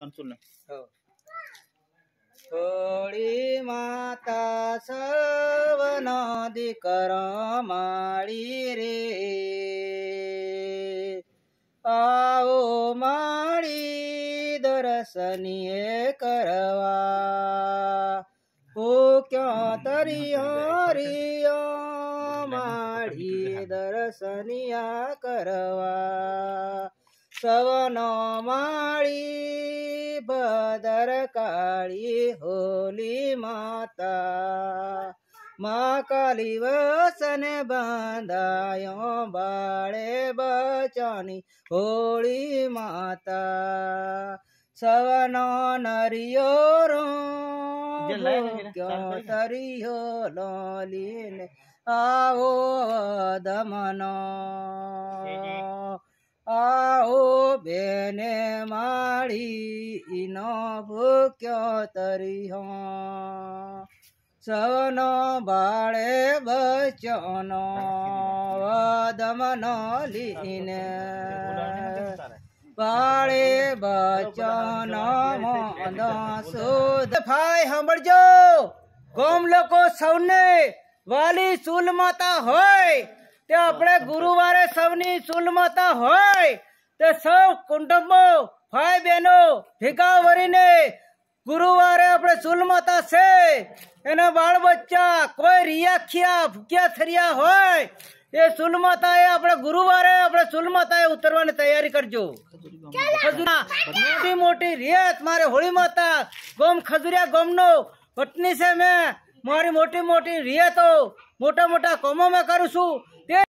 કન્સુલ થોડી માતા સવનો દીકરો માળી રે આવો માળી દર્શનીએ કરવા હું ક્યાં તરી હરિયો માળી દર્શનિયા કરવા સવનો માળી ભદરકાળી હોલી માતા મા કાલી વસને બાંધાયો બાળે બચની હોળી માતા સવનો નરિયો રો ક્યો તરિયો લોલીને આવો દમનો આ બેને માળી ઈનો ભૂક્યો તરી સવનો બાળે બચનો દમનો લીને બાળે બચનો મોદ સુધ ફાય સાંભળજો ગોમ લોકો સૌને વાલી સુલ હોય તે આપણે ગુરુવારે સૌની સુલ હોય તે સૌ કુટુંબો ભાઈ બહેનો ભેગા વરીને ગુરુવારે આપણે ચૂલમાતા છે એના બાળ બચ્ચા કોઈ રિયા ખિયા ભૂક્યા થરિયા હોય એ સુલમાતા એ આપણે ગુરુવારે આપણે સુલમાતા એ ઉતરવાની તૈયારી કરજો મોટી મોટી રેત મારે હોળી માતા ગોમ ખજુરિયા ગોમનો પત્ની છે મેં મારી મોટી મોટી રિયતો મોટા મોટા કોમો મેં કરું છું